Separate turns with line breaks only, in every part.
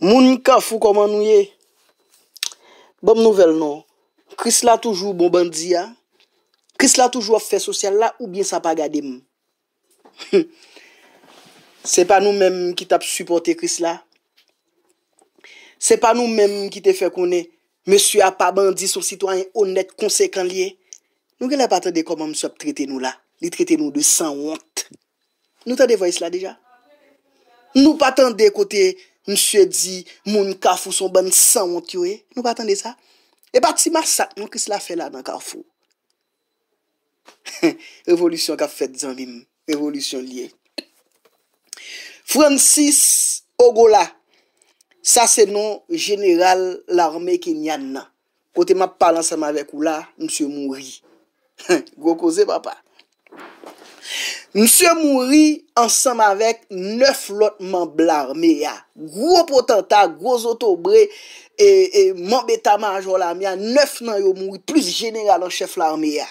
Moun nika fou koman nou ye. Boun nouvel nou. Kris la toujou bon bandi ya. Kris la toujou a ffe sosyal la ou bin sa pa gade mou. Se pa nou menm ki tap supporte Kris la. Se pa nou menm ki te fe konen. Monsu a pa bandi sou sitwany honet konsekant liye. Nou gen la paten de koman msop trite nou la. Li trite nou de san wote. Nou te devoye sla deja. Nou paten de kote... Mse di, moun Karfo son ban san moun tiyo e, nou batande sa? E bat si masak, nou kis la fe la nan Karfo? Evolusyon ka fet zan bin, evolusyon liye. Francis Ogola, sa se non general l'arme kenyan nan. Kote ma palan sama vek ou la, mse moun ri. Gokose papa. Monsye mouri ansam avek nef lotman blarme ya. Gwo potanta, gwo zotobre, e mwambetama anjou la miya, nef nan yo mouri, plus general anchef la miya.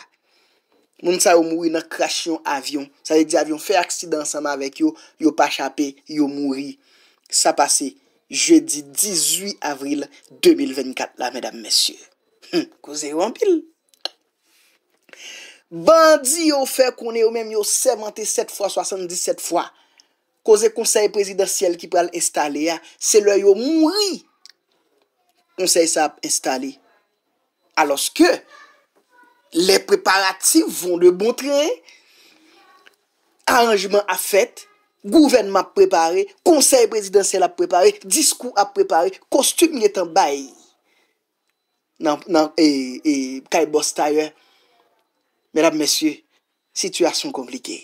Monsye yo mouri nan krasyon avyon. Sa yi di avyon, fe aksid ansam avek yo, yo pa chapi, yo mouri. Sa pase, je di 18 avril 2024 la medam mesye. Koze yo anpil. Bandi yo fè konè yo mèm yo 77 fwa, 77 fwa. Koze konsey presidansyèl ki pral estalè ya. Se lè yo mouri konsey sa ap estalè. Aloske, lè preparatif voun de bontre. Aranjman a fèt, gouvenman ap preparè, konsey presidansyèl ap preparè, diskou ap preparè, kostum yè tan bay. Nan, nan, e, e, kaj bostayè. Merap mesye, sitwasyon komplike.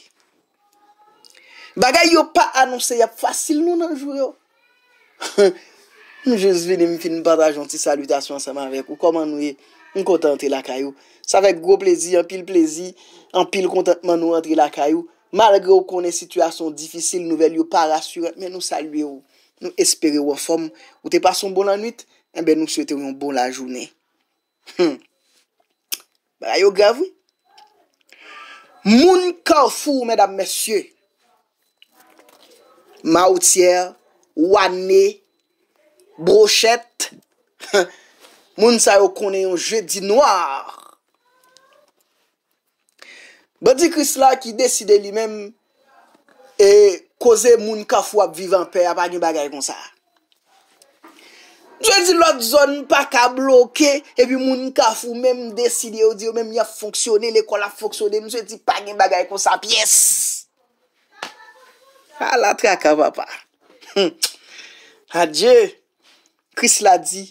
Bagay yo pa anonsen yap fasil nou nan jwere yo. Nou jen zvene mi fin mi pata janti salwitasyon ansaman vek ou. Koman nou e, nou kontante la kayo. Sa vek gro plezi, an pil plezi, an pil kontante man nou antre la kayo. Malgre ou konen sitwasyon difisil, nou vel yo pa rasyon. Men nou salwe ou, nou espere ou ou fom. Ou te pason bon nan nwit, en eh ben nou swete ou yon bon la jwene. Hmm. Bagay yo grav ou. Moun ka fwou, mèdap mèsyè, maoutier, wane, brochet, moun sa yo konen yon jè di noar. Badi kris la ki deside li mèm e koze moun ka fwou ap vivan pe apan yon bagay kon sa. Je di lòt zon pa ka bloke, epi mouni kafou mèm deside, yo di yo mèm ya fonksyonè, lèkòl a fonksyonè, msè di pa gen bagay kon sa piès. A la tra ka papa. Hm. A dje, Kris la di,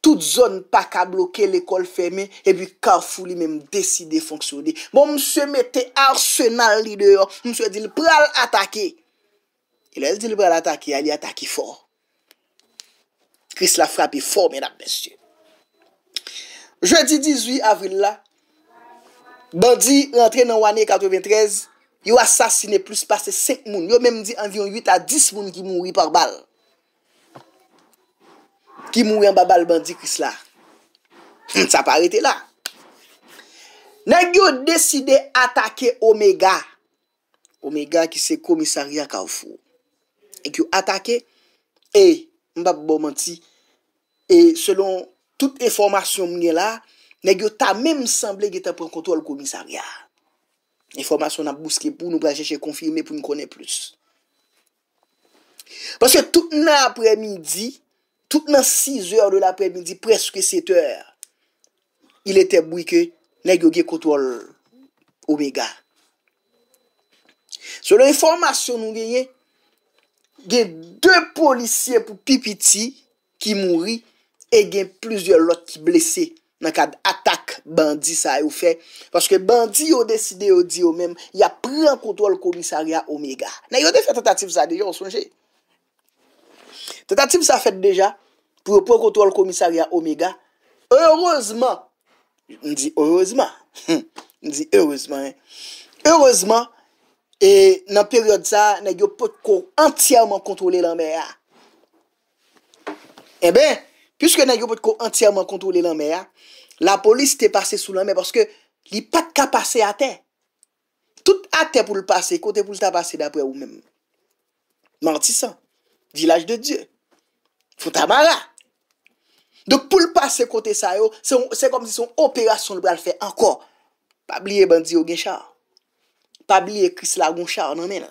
tout zon pa ka bloke, lèkòl fèmè, epi kafou li mèm deside fonksyonè. Bon msè mette arsè nan li deyon, msè di l'pral atake, ilè e di l'pral atake, a li atake fòr. Kris la frapi for men ap bestye. Jeudi 18 avril la, bandi rentre nan wane 93, yo asasine plus pase 5 moun. Yo menm di anvion 8 a 10 moun ki mouri par bal. Ki mouri an ba bal bandi Kris la. Sa pa rete la. Nèk yo deside atake Omega. Omega ki se komisari akavou. E ki yo atake E. mbak bo manti, e selon tout informasyon mwenye la, negyo ta mèm sanble ge ta pran kontrol komisaryan. Informasyon nan bouske pou, nou pran jè jè konfirme pou m konè plus. Paske tout nan apremidi, tout nan 6 ou de l'apremidi, preske 7 ou, il etè bouike, negyo ge kontrol omega. Sele informasyon mwenye, gen deux policiers pou pipiti ki mouri e gen plusieurs lot ki blese nan kad atak bandi sa yo fe paske bandi yo deside yo di yo men ya pren kontrol komisaria Omega nan yo de fe tentative sa dejan ou sonje tentative sa fet dejan pou yo pren kontrol komisaria Omega heureusement m di heureusement m di heureusement heureusement E nan peryode sa, nan yo pot ko entyèman kontrole lan mè ya. E eh ben, pyske nan yo pot ko entyèman kontrole lan mè ya, la polis te pase sou lan mè, porske li pat ka pase ate. Tout ate pou l'pase, kote pou l'ta pase dapre ou mèm. Mantisan. Vilaj de Diyo. Fouta mara. De pou l'pase kote sa yo, se kom si son operasyon l'pral fè ankon. Pa bliye bandi ou genchar. Pabliye Chris Lagounchard nan men.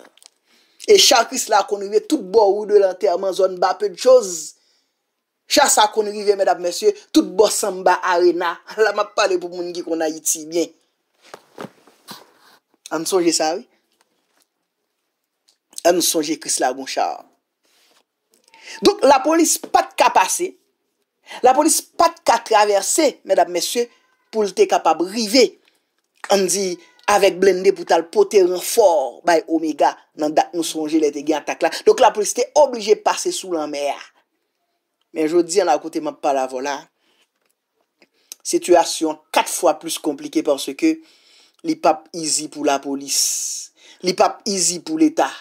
E chan Chris Lagounchard konive, tout bo ou de lanterman, zon ba pe de choz. Chan sa konive, med ap mesye, tout bo samba arena. La map pale pou moun ki kon a iti, bien. An sonje sa, oui? An sonje Chris Lagounchard. Dout, la polis pat ka pase, la polis pat ka traverse, med ap mesye, pou lte kapab rive. An di, chan, Avek blende pou tal poteran for, bay omega nan dak nou sonje lete gen tak la. Dok la polis te oblige pase sou lan mer. Men jodi an la kote map pala volan. Situasyon kat fwa plus komplike panse ke li pap izi pou la polis. Li pap izi pou l'Etat.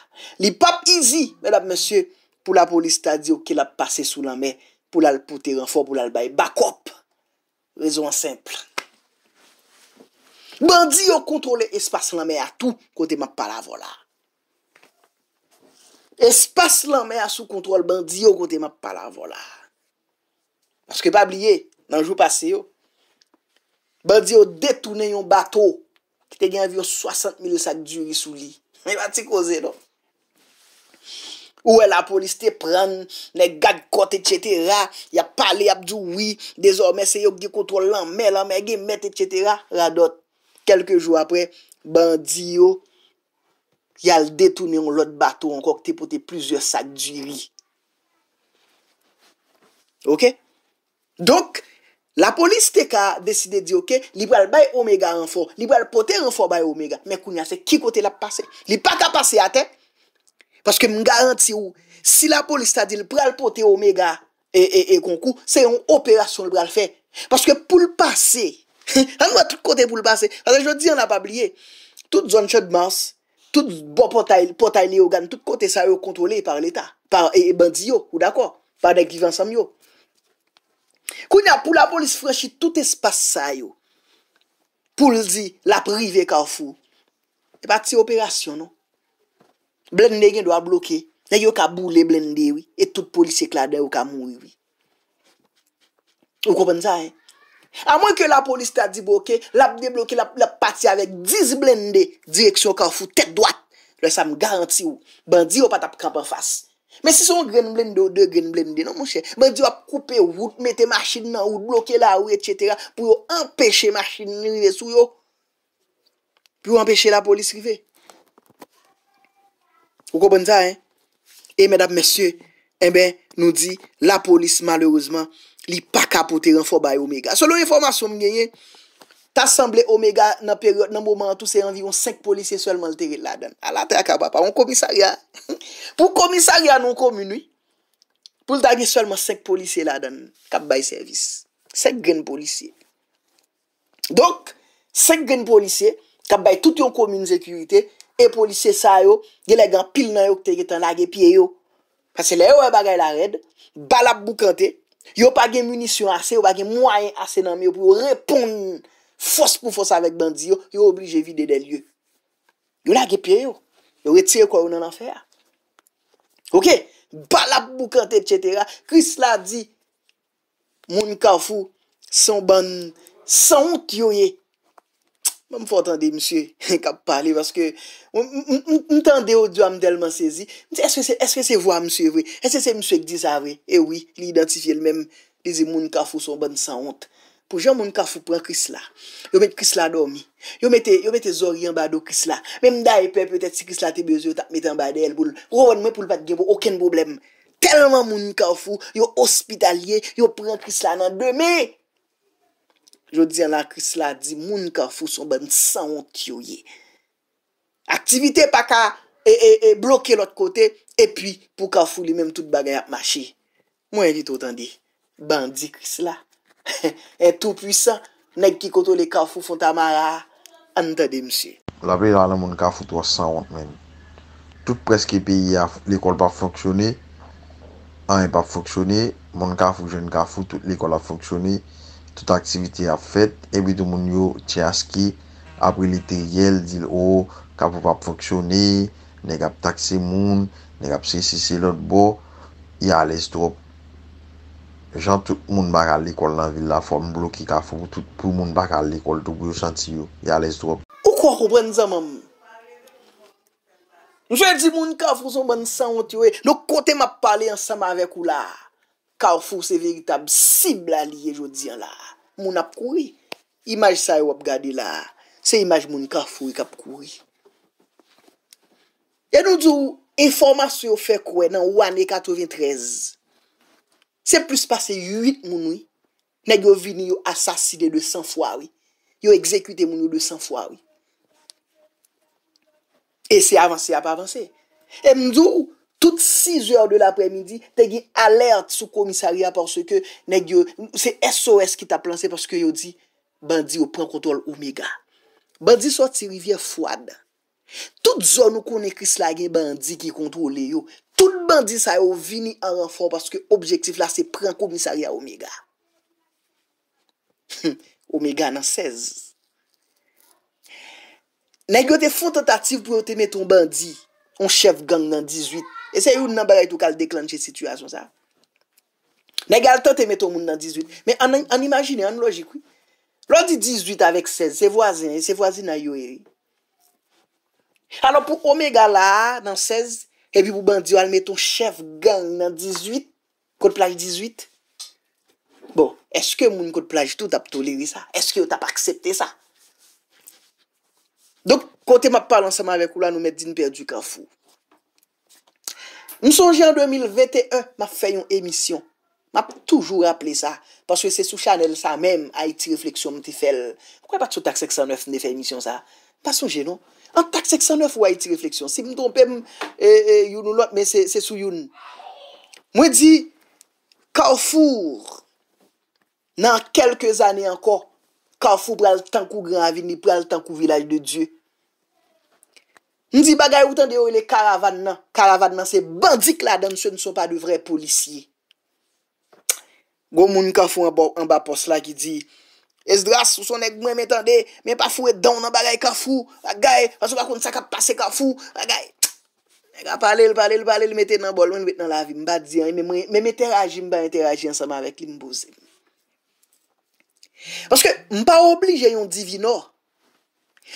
Li pap izi, men ap monsye, pou la polis ta di yo ke la pase sou lan mer pou tal poteran for, pou tal bay bakop. Rezon simple. Bandi yo kontrole espas lanme a tou kote ma pala vola. Espas lanme a sou kontrole bandi yo kote ma pala vola. Aske pa bliye, nan jou pase yo, bandi yo detoune yon bato, ki te gen avyo 60 milisak djuri sou li. Me va ti koze do. Non? Ou e la polis te pran, ne gag kote et cetera, ya pale ap di oui, dezorme se yo ki kontrole lanme, lanme gen met et cetera, radot. kelke jou apre, bandi yo, yal detounen lout bato, anko te pote plusieurs sak di ri. Ok? Donk, la polis te ka deside di ok, li pral bay omega anfo, li pral pote anfo bay omega, men kounyase, ki kote la pase? Li pa ka pase ate? Paske m garanti yo, si la polis ta di li pral pote omega e, e, e konkou, se yon operasyon li pral fe. Paske pou l'pase Anwa tout kote pou l'passe Fase jodi an apabliye Tout zon chod mars Tout potayne yo gane Tout kote sa yo kontrole par l'eta Par e, e bandi yo Ou dako Par dek divan sam yo Kou nya pou la polis frechi tout espase sa yo Poul di la prive kawfou E pati operasyon no Blende gen do a bloke Nye yo ka bou le blende yo E tout polis eklade yo ka moun yo Ou kopen sa e A mwen ke la polis ta di blokè, bon, lap de blokè la pati avèk 10 blendè, direksyon ka ou foutèk doat, lè sa m garanti ou, bandi ou pat ap kap an fass. Mè si son gren blendè ou de gren blendè, nou mwen chè, bandi ou ap koupè ou, mète machin nan ou, blokè la ou, etc. pou yo empèche machin nirve sou yo. Pou yo empèche la polis kive. Ou kopè nta, eh? Eh, mèdap, mèsyè. ebe eh nou di la polis malerouzman li pa kapote yon fo bay Omega. Se lou yon foma soum genye, ta samble Omega nan peryot nan mouman an tou se anviron 5 polisye solman te ge ladan. A la te akabapa, yon komisarya. Pou komisarya nou kominou, pou lta ge solman 5 polisye ladan kap bay servis. 5 gen polisye. Dok, 5 gen polisye kap bay tout yon komin zekurite, e polisye sa yo, ge legan pil nan yo ke te ge tan la ge piye yo. Pase le yo e bagay la red, balap bou kante, yo page munisyon ase, yo bagay mwayen ase nan me yo pou yo repon fos pou fos avek bandi yo, yo oblige vide den lye. Yo la ge pye yo, yo rete yo kwa ou nan anfer. Ok, balap bou kante, etchetera, kris la di, mouni kawfou, son ban, son tiyoye. Mwen mwen fwa otan dey msye kap pale, vaske mwen tende yo diwa mdelman sezi, mwen se se se se vwa msye vwe, se se se msye ki di sa vwe, e eh wye, li identifiye l menm, pize moun kafou son ban san honte. Poujè moun kafou pren kris la, yo met kris la domi, yo mette zorian bado kris la, men mda e pe, petè si kris la te bezyo, tak mette an bade el, pou l pou l pat gen pou, okèn boblem, telman moun kafou, yo ospitalye, yo pren kris la nan demi, jodi an la kris la di moun kafou son ban san ont yoye. Aktivite paka, e, e, e bloke lot kote, e pi pou kafou li menm tout bagay ap mache. Mwen li tout an di, bandi kris la. E tou pwisan, neg ki koto le kafou fon ta mara, an tade mse. La bela an la moun kafou tou an san ont menm. Tout preske peyi, l'ekol pa foksyone, an yon e pa foksyone, moun kafou, joun kafou, tout l'ekol pa foksyone, Tout aksiviti ap fet, ebi do moun yo tiyas ki, apri literiyel, dil o, oh, ka pou pap foksyone, ne gap takse moun, ne gap se sise lot bo, ya ales drop. Jan tout moun bakal likol nan villa fon, moun bloki ka fok tout pou moun bakal likol, dougou yon santi yo, ya ales drop. Ou kwa koubren zan moun? Nou jay di moun ka fok son ban san wote yo, e, nou kote map pale ansama avek ou la. Karfou se veritab sib la liye jodiyan la. Moun ap koui. Imaj sa yo ap gade la. Se imaj moun karfou kap koui. E nou djou, informasyon fe kouen nan wane 93. Se plus pase 8 mounoui. Nèk yo vini yo asaside 200 fwa wii. Yo ekzekute mounoui 200 fwa wii. E se avansi ap avansi. E mdjou, Tout si jouèr de l'apremidi, te gen alert sou komisariya porsè ke negyo se SOS ki ta planse porsè yo di bandi yo pran kontrol Omega. Bandi sot se rivye fwad. Tout zon nou konen kris la gen bandi ki kontrol yo, tout bandi sa yo vini an ranfor porsè ke objektif la se pran komisariya Omega. Omega nan 16. Negyo te foun tentatif pou yo te meton bandi on chef gang nan 18. E se yon nan baray tou kal deklan che situasyon sa. Ne gal ton te meton moun nan 18. Men an imagine, an loji kwi. Lo di 18 avèk 16, se vwazin, se vwazin nan yo eri. Anon pou omega la nan 16, e bi pou bandi yo al meton chef gang nan 18, kote plaj 18. Bon, eske moun kote plaj tou tap toleri sa? Eske yo tap aksepte sa? Dok, kote ma palan seman avèk ou la nou met din perdi kanfou. M sonje an 2021, m ap fè yon emisyon. M ap toujou rappele sa. Paswè se sou chanel sa mèm, a iti refleksyon m te fèl. M wè pa tso tak 609 m de fè emisyon sa? M pa sonje nou. An tak 609 wè a iti refleksyon. Si m trompèm m'm, eh, eh, yon ou lòt, mè se sou yon. M wè di, Kalfour, nan kelke zanè anko, Kalfour pral tankou Gran Vini, pral tankou Vilaj de Diyo. M di bagay ou tande yo e le karavan nan, karavan nan se bandik la dan se nou so pa de vre policye. Gou moun kafou an ba pos la ki di, Es dras, ou son ek mwen me tande, men pa fou e don nan bagay kafou, a gay, an se bakoun se ka pase kafou, a gay, e ga pale, pale, pale, me te nan bol, mwen wet nan la vi, m ba di, m me me teraji, m ba interaji ansama vek li m boze. Paske m pa oblije yon divino,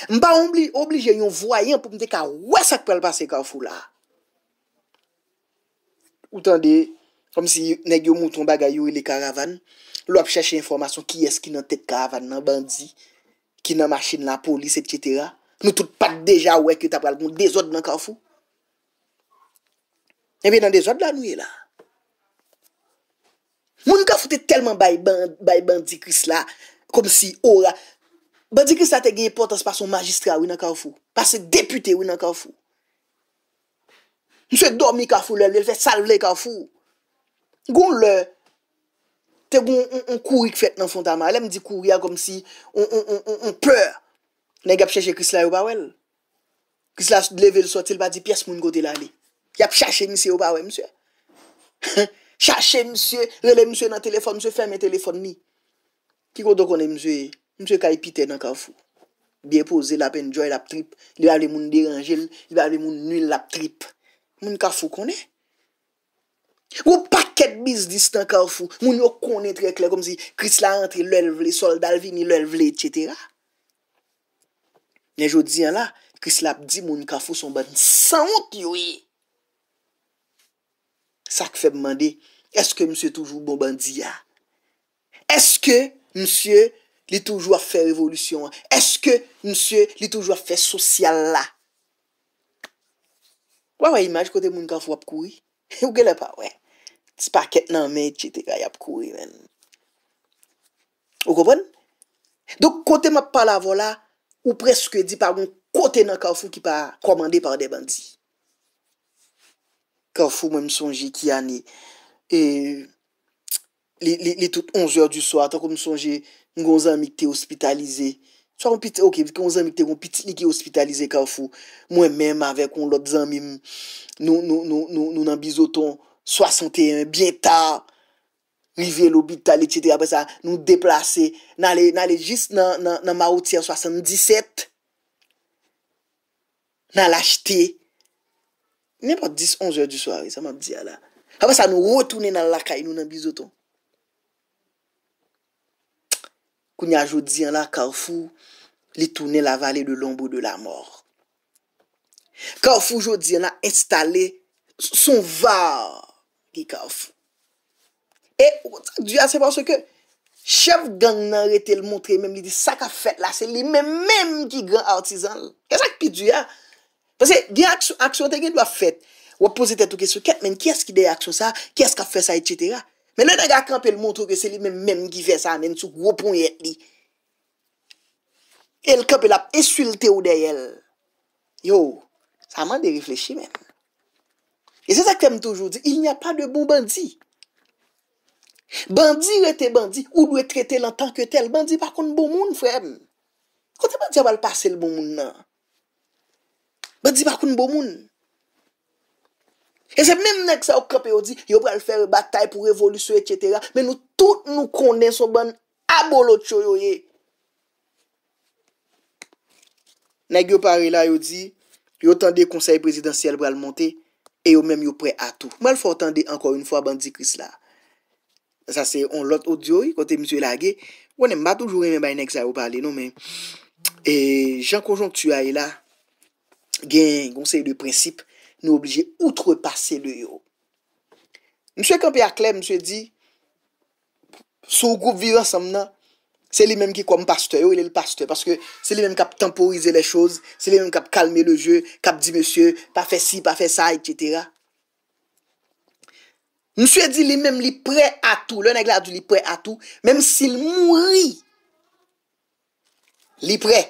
Mpa oubli, oubli jen yon voyen pou mde ka wè sa kpèl pa se kawfou la. Ou tan de, kom si neg yo mouton bagay yo yon le karavan, lop chèche informasyon ki es ki nan tèt karavan nan bandi, ki nan machin la polis, etc. Nou tout pat deja wè ki ta pral goun, de zot nan kawfou. E mi nan de zot la nouye la. Mweni kawfoute telman bay bandi kris la, kom si ora... Badi Krista te genye potas pa son magistra ou yon an ka ou fou. Pa se depute ou yon an ka ou fou. Mse dormi ka ou fou lèl. Lèl fè salv lèl ka ou fou. Gon lèl. Te bon, on kouri k fèt nan fondama. Lèl mdi kouri a gom si. On, on, on, on, on peur. Lèl gap cheche Krista yon ba ou lèl. Krista leve lèl sot. Lèl ba di pias moun gote lèl. Gap chache mse yon ba ou mse. Chache mse. Lèl mse nan telefon. Mse ferme telefon ni. Ki kodo konen mse yon. Mse kay pite nan kawfou. Biye pose, la pen joy la p'trip. Li ba li moun deranje, li ba li moun nil la p'trip. Moun kawfou konen. Ou paket biz dis nan kawfou. Moun yo konen trekle. Kom zi, Kris la rentre, lel vle. Soldal vini, lel vle, etc. Nenjou diyan la, Kris la pdi moun kawfou son ban sanout yoye. Sa k feb mande, eske mse toujou bon bandiya? Eske mse... Li toujwa fe revolusyon an? Eske, msye, li toujwa fe sosyal la? Waw wè imaj kote moun kawfou ap kouri? Ou gèle pa wè? S'pa ket nan men chete kwa yap kouri men. Ou kopon? Dok kote mwap pala vola, ou preske di pa goun kote nan kawfou ki pa komande par deban di. Kawfou mwen msonje ki ane, e, li tout 11 ou du soa, tan kon msonje, Ngon zanmik te ospitalize. Swa konpite, ok, vik konz zanmik te konpite niki ospitalize ka ou fwo. Mwen menm ave kon lòt zanmim. Nou nan bizoton, 61, bien ta. Nivelo, bitale, chete, apè sa, nou deplase. Nanle, nanle, jist nan maouti an 77. Nan la chete. Mwen mwen 10-11 jè du soare, sa mwen bè zi ala. Apè sa nou wotounen nan lakay nou nan bizoton. Koun ya jodi an la kawfou li toune la vale de lombo de la mor. Kawfou jodi an la installe son var ki kawfou. E, ou sak duya se pwase ke chev gang nan rete l montre menm li di sak a fet la se li menm menm ki gran artizan. E sak pi duya. Pwase gen aksyon te gen dwa fet, wapose te tou kesyon ket menm, kyes ki de aksyon sa, kyes ka fe sa, etc., Men lè dè gà kèmpe l moun tou kè se li mèm mèm gifè sa mèm sou gwo poun yèk li. El kèmpe l ap eswil te ou dè yèl. Yo, sa mèm de riflechi mèm. E se sa kèm toujou di, il n'y a pa de bon bandi. Bandi rete bandi, ou lwè trete lantan ke tel, bandi pa koun bon moun fèm. Kote bandi aval pase l bon moun nan. Bandi pa koun bon moun. Esep men men ek sa yo krepe yo di Yo pral fer batay pou revolusyon Etc Men nou tout nou kondenson Ben abolo tsyo yo ye Nek yo pare la yo di Yo tende konsey presidansyel Pral monte E yo men yo pre atou Mal fwa tende Enkor yon fwa bandi kris la Sa se on lot o diyo yi Kote msyo la ge Wanen ba toujou remen Men men ek sa yo pale Non men E Jankojon tsyo a yi la Gen yon konsey de prinsip E N'oblije outrepasse le yo. Mse Kampia Klem mse di, sou group vivan samna, se li menm ki kompaste yo, ilè l'paste, paske se li menm kap temporize le chouz, se li menm kap kalme le je, kap di mse, pa fe si, pa fe sa, etc. Mse di li menm li pre atou, lè nè glade li pre atou, mèm si l mouri, li pre,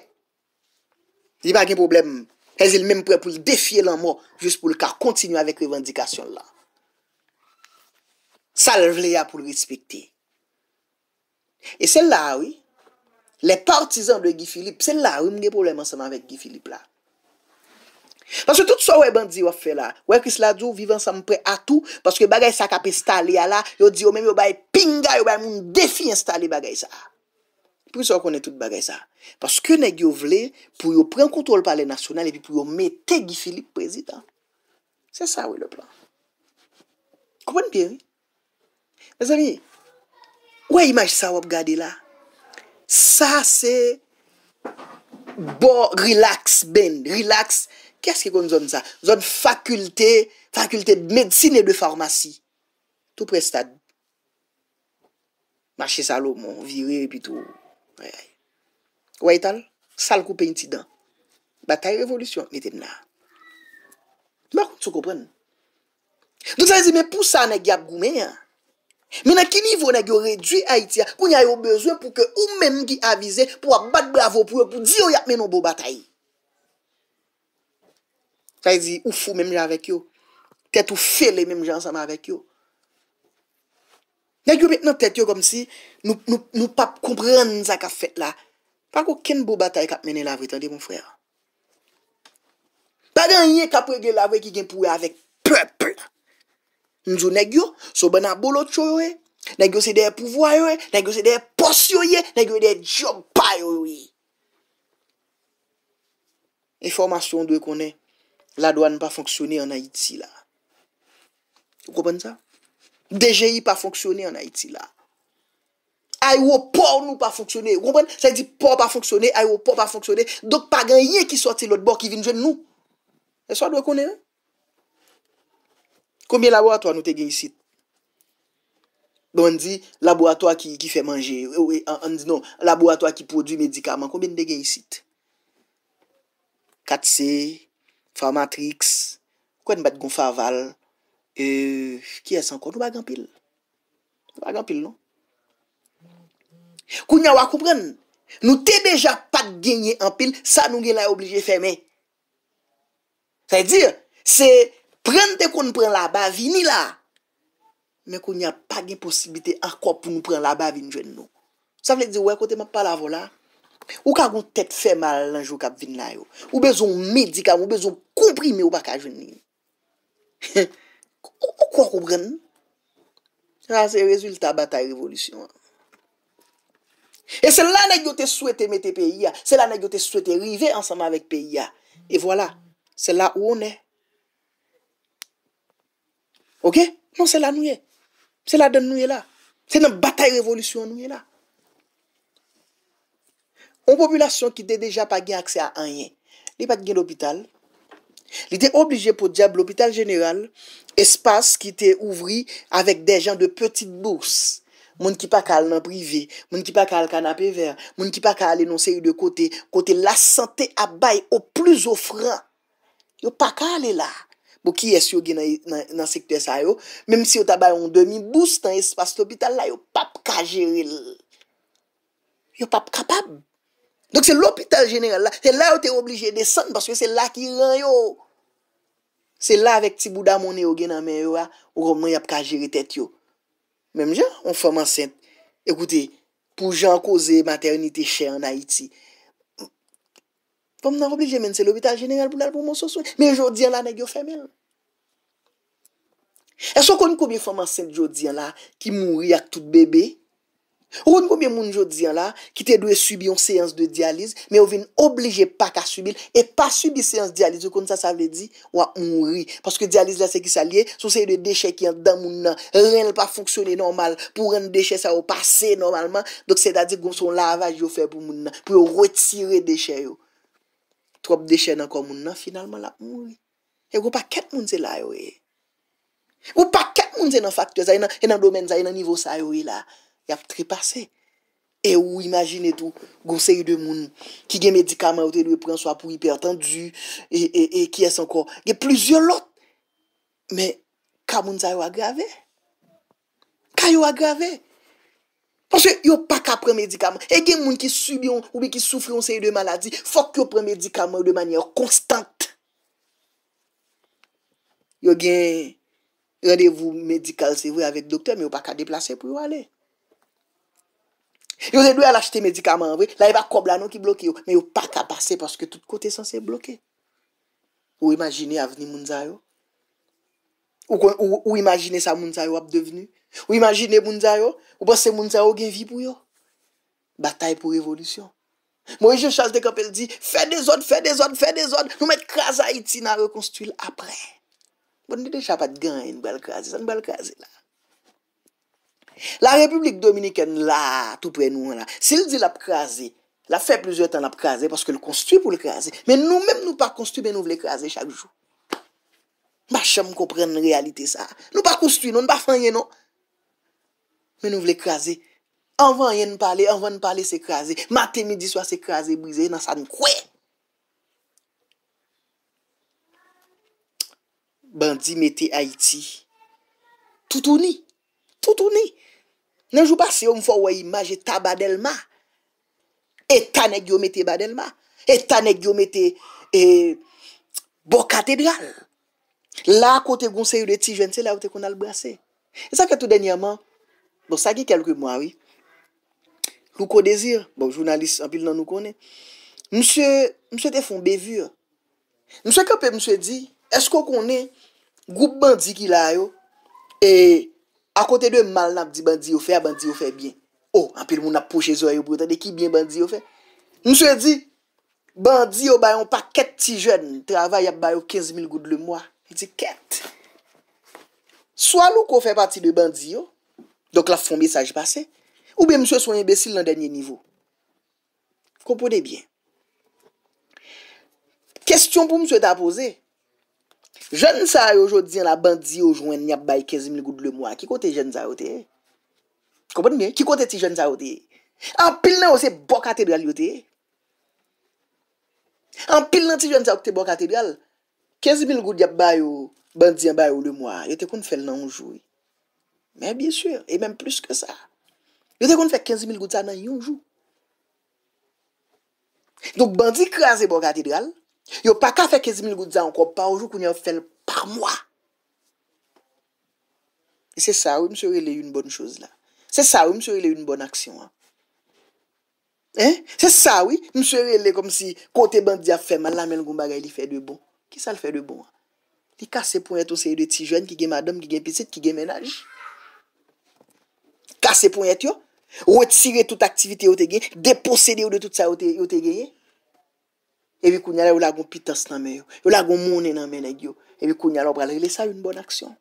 li pa gen problem mwen. E zil mèm prè pou l defye lan mò, jous pou l ka kontinu avèk revendikasyon la. Sal vle ya pou l respekti. E sel la wè, le partizan de Guy Philippe, sel la wè mèm de pou l mèm seman avèk Guy Philippe la. Paske tout sa wè bandi wè fè la, wè kris la djou vivan seman prè atou, paske bagay sa kape stale ya la, yo di yo mèm yo bay pinga, yo bay moun defye stale bagay sa a. sou konen tout bagay sa. Paske ne gyo vle pou yo pren kontrol pale nasyonal epi pou yo mette Gifilip prezident. Se sa wè le plan. Kouwen peri? Mè zami, wè yi maj sa wop gade la? Sa se bo relax bèn, relax kè se kon zon sa? Zon fakultè, fakultè medsine de farmasi. Tou prestad. Maj se salo moun vire epi tou Ouay tal, sal koupen ti dan Batae revolutyon, nete mna Mwen kon sou kopren Don sa yi zi, men pou sa Nè gyap goumen Mè nan ki nivou nè gyou redwi a iti ya Kou nyay yo bezwen pou ke ou mèm Gi avize pou wak bat bravo pou yo Pou diyo oh, yak men nou bo batae Sa yi zi, ou fou mèm jan avèk yo Kè tou fè lè mèm jan saman avèk yo Nèk yo mèt nan tèt yo kom si nou pap komprenn zaka fèt la. Pa kou ken bo batay kap mènen la vre tan de moun frè. Pa dan yè kap rege la vre ki gen pouwe avèk. Nèk yo soubè nan bolo tcho yo wey. Nèk yo se de pouvoi yo wey. Nèk yo se de pos yo yo wey. Nèk yo se de jog pa yo wey. E formasyon dwe konè la doan pa fonksyonè anayiti la. Kou kompèn sa? DJI pa fonksyonè an Haiti la. Aywo pa ou nou pa fonksyonè. Ou kompren? Sa yi di pa ou pa fonksyonè, aywo pa ou pa fonksyonè. Dok pa gen ye ki sorti lot bo ki vin jen nou. E swa dwe konen? Koumye laboratoa nou te gen yisit? Don di, laboratoa ki fe manje. Euh, ou e, an di non, laboratoa ki produ medikaman. Koumye nou te gen yisit? Katsi, Pharmatrix, kwen bat gon faval? e, kye san kon, nou bag an pil. Nou bag an pil, nou. Kou nya wak koupren, nou te beja pat genye an pil, sa nou gen la yo e oblije feme. Sa e di, se pren te kon nou pren la ba, vini la, men kou nya pa gen posibite an kop pou nou pren la ba vini jwen nou. Sa vle di, wè, kote mwen pala vola, ou ka goun tet femal lanjou kap vini la yo, ou bezon medikam, ou bezon kouprimi ou baka jwen nini. Heh, Ou kwa koubren? A, se rezultat batay revolutyon. E se la nan yo te souwete mete peyi ya. Se la nan yo te souwete rive ansama vek peyi ya. E vwala, se la ou one. Ok? Non, se la nouye. Se la den nouye la. Se nan batay revolutyon nouye la. Ou populasyon ki de deja pa gen aksè a anyen. Li pat gen l'opital. Li te oblije pou Diab l'Hopital General espas ki te ouvri avèk de jan de petit bous moun ki pa kal nan privé moun ki pa kal kanapè ver moun ki pa kal nan seri de kote kote la sante abay o plus ofran yo pa kal e la moun ki es yo gen nan sekte sa yo mèm si yo tabay an demi bous tan espas l'Hopital la yo pap kajeril yo pap kapab Donk se l'hôpital jeneral la, se la yo te oblije de san, baske se la ki ran yo. Se la vek ti bouda mounen yo genan men yo a, ou rom nan yap ka jiri tet yo. Mem jè? On fòm ansènt. Ekoutè, pou jan koze maternite chè an Haiti. Fòm nan oblije men, se l'hôpital jeneral boudal pou monsosoun. Men jò diyan la neg yo femel. E so koni koubi fòm ansènt jò diyan la ki mouri ak tout bebe? Roun koumye moun jo diyan la, ki te dwe subi yon seyans de dializ, me ou vin oblije pa ka subil, e pa subi seyans dializ, yo kon sa sa vle di, wak moun ri. Paske dializ la se ki sa liye, sou se yon de deche ki yon dan moun nan, renl pa foksyone normal pou renl deche sa ou pase normalman, dok se ta di goun son lavaj yo fe pou moun nan, pou yo retire deche yo. Trop deche nan kon moun nan, finalman la moun ri. E wou pa ket moun se la yo e. Eh, wou pa ket moun se nan faktwe, yon nan domen zay, yon nan nivou sa yo e la. Yav trepase. E ou imagine tou, goun se yu de moun, ki gen medikaman ou te dwe prenswa pou hipertendu, e ki es anko, gen plizyon lot. Me, ka moun sa yu agrave? Ka yu agrave? Ponswe, yu pa ka pre medikaman. E gen moun ki subyon, ou bi ki soufyon se yu de maladi, fok yu pre medikaman yu de manyan konstante. Yu gen, yon de vou medikal se vwe avet doktor, mi yu pa ka deplase pou yu ale. Yo se dwe al achete medikaman vwe, la e ba kob la nou ki bloke yo, me yo pa ka pase paske tout kote san se bloke. Ou imagine aveni mounza yo? Ou imagine sa mounza yo ap deveni? Ou imagine mounza yo? Ou pose mounza yo gen vi pou yo? Batay pou evolusyon. Mwen je chas de kapel di, fe bon, de zon, fe de zon, fe de zon, nou met krasa iti nan rekonstuil apre. Mwen de de chapa de ganyen, nou bel krasi sa, nou bel krasi la. La republik dominiken la, tout pren nou an la Se l di la pkaze, la fe plezou tan la pkaze Paske l konstu pou l kaze Men nou men nou pa konstu, men nou vle kaze chakjou Ma chan m kompren realite sa Nou pa konstu nou, nou pa fanyen nou Men nou vle kaze An van yen n pale, an van n pale se kaze Ma temi di swa se kaze, brize, nan sa nou kwe Bandi mette Haiti Toutouni, toutouni Nenjou pa se yo mfo woyi maje ta badel ma. E tane gyo mette badel ma. E tane gyo mette bo katedral. La kote goun se yo de ti jwente la wote kon albrase. E sa kato denyaman. Bon, sagi kel kwe mwa wi. Louko de zir. Bon, jounalist anpil nan nou konen. Mse, mse te fon bevur. Mse kepe mse di. Esko konen. Goup bandi ki la yo. E... akote de manlap di bandi yo fe, a bandi yo fe bien. Oh, anpil moun ap poche zo yo brota, de ki bien bandi yo fe. Mse di, bandi yo bayon pa ket ti jwen, travay ap bayon 15 mil goud le mwa. I ti ket. Swa lou ko fe pati de bandi yo, dok la foun mesaj pase, ou be mse son imbesil nan denye nivou. Kompode bien. Kestyon pou mse ta pose, Jen sa yo jodi an la bandi yo jwen nye ap bay kezi mil gout le mwa. Ki kote jen sa yo te? Kompon mi? Ki kote ti jen sa yo te? An pil nan yo se bok atedral yo te? An pil nan ti jen sa yo te bok atedral, kezi mil gout yap bay yo bandi an bay yo le mwa. Yo te kon fèl nan yon jou. Men biye sur, e menm plus ke sa. Yo te kon fèk kezi mil gout sa nan yon jou. Dok bandi krasi bok atedral, Yo pa ka fe kezimil goudza anko pa oujou koun yon fèl pa mwa. E se sa wè, msè wè lè yon bon chouz la. Se sa wè, msè wè lè yon bon aksyon la. Se sa wè, msè wè lè yon kom si kote ban diya fèman, la men goumba gèy li fè de bon. Ki sa l fè de bon la? Li kase pou yon tou se yon de ti jwen ki gen madom, ki gen pisit, ki gen menaj. Kase pou yon tou? Retire tout aktivite yon te gen, deposede yon de tout sa yon te gen yon. evi kounyare ou lagoun pitas nan men yo, ou lagoun mounen nan menen yo, evi kounyare ou bralari, lè sa yon bon aksyon.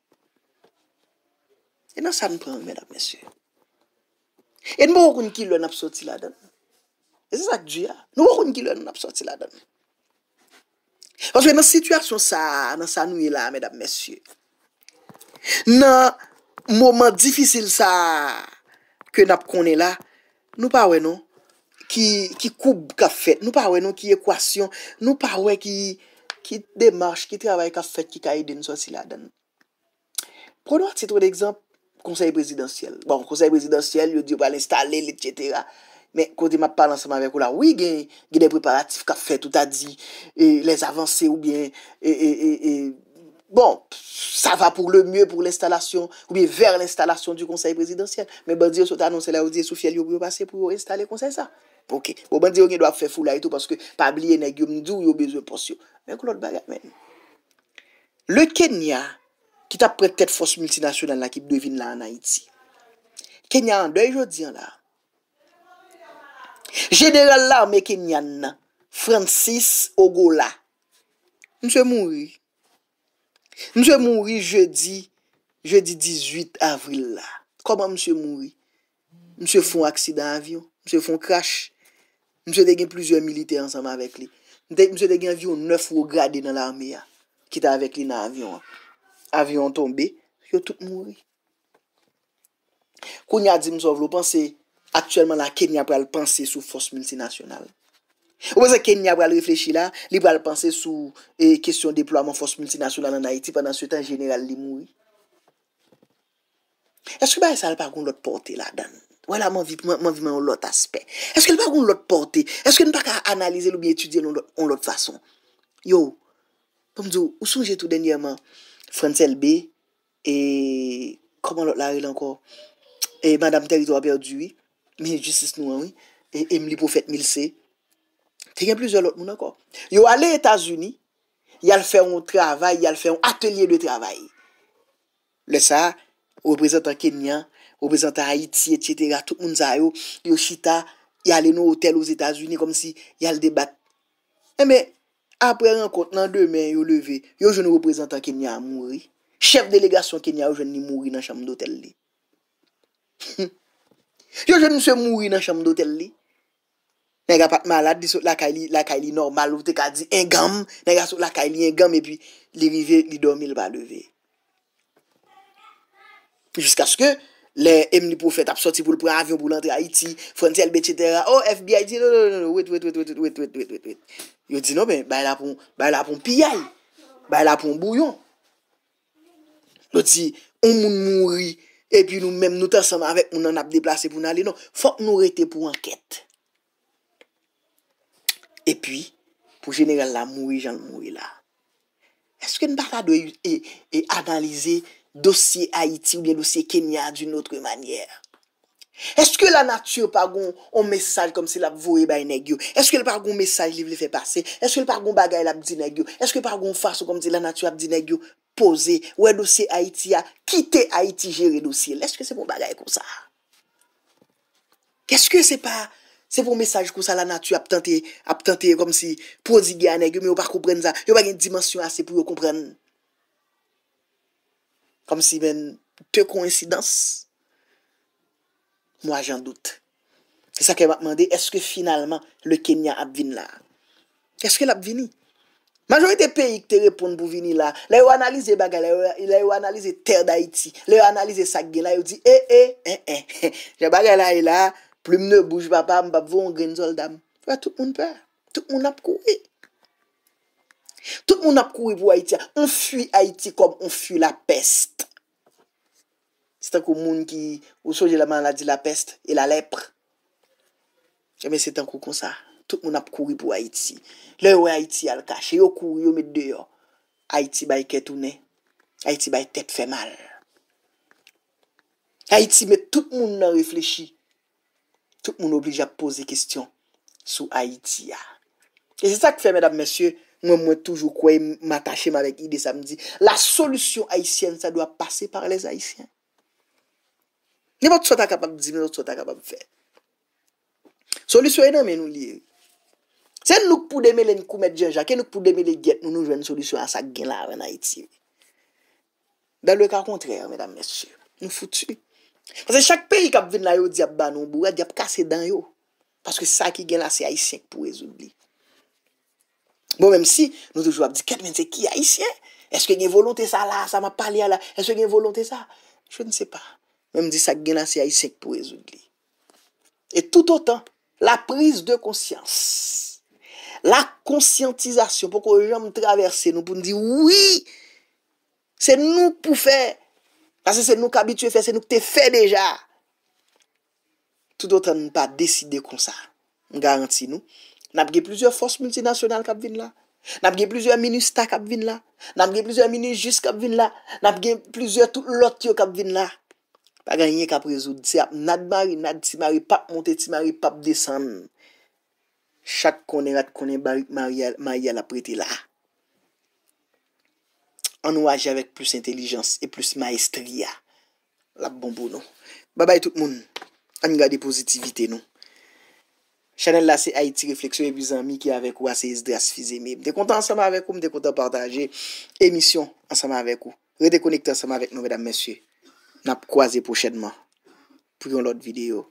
E nan sa nou pranou, mèdap mèsyè. E nou wakoun ki lwen ap soti la dan. E se sa djou ya. Nou wakoun ki lwen ap soti la dan. Anse mè nan situasyon sa, nan sa nou yè la, mèdap mèsyè. Nan mouman difisil sa, kè nap konè la, nou pa wè nou. Ki koub ka fèt, nou pa wè nou ki ekwasyon, nou pa wè ki demarche, ki travay ka fèt ki ka idè nou sa si la dan. Prono ati tro de ekzamp, konsey presidansyel. Bon, konsey presidansyel, yo di wale stalele, etc. Men, kou di ma palan seman wè kou la, wè gen, gen de preparatif ka fèt, ou ta di, les avanse ou bien, e, e, e, e. Bon, sa va pou le mye pou l'instalasyon, ou bi ver l'instalasyon du konsey presidensyen. Bon, men bandi yo sot anonsen la, ou di sou fiel yo pou yon pasey pou yon installe konsey sa. Ok, bon bandi yo gen do ap fe fula itou paske pa bli ene gyumdou, yo bezon posyo. Men koulot bagat men. Le Kenya, ki ta prete fos multinasyonan la, ki devine la an Haiti. Kenya an doy jodi an la. General la me Kenya nan, Francis Ogola. Mse mouni, Mse mouri jeudi, jeudi 18 avril la. Koman mse mouri? Mse foun aksida avyon, mse foun krashe, mse te gen plizye milite ansanman avek li. Mse te gen avyon 9 ro grade nan l'arme ya, ki ta avek li nan avyon. Avyon tombe, yo tout mouri. Koun ya di mse vlo, pense, aktuelman la ken ya pral pense sou fos milite nasyonal. Ou wese ken ni ap wale reflechi la, li wale panse sou e kestyon deploaman fos multinasyon la nan Haiti pandan sou etan general li moui. Eske ba esal pa goun lot porte la dan? Wala man vi man yon lot aspek. Eske l pa goun lot porte? Eske nou pa ka analize l ou bi etudye yon lot fason? Yo, pou m diyo, ou sou jè tou denye man? Frenzel B, e koman lot la rel anko? E Madame Terito Aperdui, mi yon justice nou anwi, e Emily Poufette Milcey, Te gen pleze lot moun anko. Yo ale Etasuni, yal fè yon travay, yal fè yon atelier de travay. Le sa, reprezentant Kenya, reprezentant Haiti, etc. Tout moun zayou, yo chita, yal eno hotel ou Etasuni, kom si yal debat. Eme, eh apre renkont, nan demen, yo leve, yo jouni reprezentant Kenya a mouri. Chef delegasyon Kenya yo jouni mouri nan chanm d'otel li. Yo jouni se mouri nan chanm d'otel li. Nè gwa pat malad, disot la ka li normal, ou te ka di en gam, nè gwa sot la ka li en gam, epi li vive, li dormi, li ba leve. Jiska skè, le emni profet ap soti pou l'pran avyon pou l'antre Haiti, frontiel bet, etc. Oh, FBI, dit, no, no, no, non, wait, wait, wait, wait, wait, wait, wait, wait. Yo di, no, ben, bay la pou piyay. Bay la pou mbouyon. Yo di, ou moun moun ri, epi nou mèm nou tansanm avèk, ou nan ap deplase pou nalè, no. Fok nou non, rete pou anket. Et puis, pou generel la moui, jan moui la. Est-ce que n'par la doye e, e, analize dosye Haiti ou bien dosye Kenya d'une autre manye? Est-ce que la nature pargon on mesaj kom se la vowe baye negyo? Est-ce que la pargon mesaj li vle fe pase? Est-ce que la pargon bagay la bdi negyo? Est-ce que la pargon faso kom se la nature apdi negyo? Pose, ouye dosye Haiti ya, kite Haiti jere dosye. Est-ce que se pou bagay kon sa? Kèske se pa... Se pou mesaj kou sa la natu ap tante, ap tante kom si prodigyanè, yo mè yo par koupren za, yo bagè yon dimensyon asè pou yo kompren. Kom si mè te koninsidans. Mwa jan dout. E sa ke wak mande, eske finalman le Kenya ap vin la? Eske l ap vini? Manjou ete peyi k te repoun pou vini la, lè yo analize bagè, lè yo analize ter da iti, lè yo analize sak gen la, lè yo di, e, eh, e, eh, e, eh, e, jè bagè la e la, Plou mne bouj bapam, bap voun gren zol dam. Fwa tout moun pè. Tout moun ap kouri. Tout moun ap kouri pou Haiti. On fwi Haiti kom, on fwi la peste. S'tan kou moun ki ou soje la man la di la peste e la lepre. Jeme eh se tan kou kon sa. Tout moun ap kouri pou Haiti. Le ou Haiti al kache, yo kouri, yo met deyo. Haiti bay ketounè. Haiti bay tep fè mal. Haiti met tout moun nan reflechi. moun oblige a pose kistyon sou Haiti ya. E se sa k fè, mèdame, mèsyè, mwen mwen toujou kwey m'atache m'avek ide sa mdi. La solusyon Haitienne, sa dwa pase par les Haitien. Nè vòt sou ta kapab di, nè vòt sou ta kapab fè. Solusyon yon mè nou liye. Se nou k pou deme lè n koumèd djenja, ke nou k pou deme lè get, nou nou jwen solusyon a sa gen la re n'Haiti. Da lè ka kontrè, mèdame, mèsyè, nou foutu. Fase chak peri kap vin na yo di ap ah, banou mbou, di ap ah, kase dan yo, paske sa ki gen la se a isyek pou ez oubli. Bon, menm si, nou toujou ap di, ket menm se ki a isyek? Eske gen volonte sa la? Sa ma pali a la? Eske gen volonte sa? Chou ne se pa. Menm di sa ki gen la se a isyek pou ez oubli. Et tout autant, la prise de konsyans, la konsyantizasyon, pou kon jom traverse nou, pou nou di, oui, se nou pou fèr, Pase se nou kabitye fè, se nou kte fè deja. Toutotan nou pa deside kon sa. M garanti nou. Napge plizye force multinasyonal kap vin la. Napge plizye minis ta kap vin la. Napge plizye minis jist kap vin la. Napge plizye tout lot yo kap vin la. Pagan yon kap rezoud. Ti ap nad bari, nad ti mari, pap monte ti mari, pap desen. Chak konen rat konen bari kman yal apreti la. An waje avek plus intelijans e plus maestria. La bonbono. Babay tout moun. An niga di pozitivite nou. Chanel la se Haiti Reflexion e bizan mi ki avek ou ase yis dras fizeme. M dekontan ansema avek ou m dekontan partaje. Emisyon ansema avek ou. Redekonekte ansema avek nou bedan mesye. Nap kwa ze pochenman. Puyon lot videyo.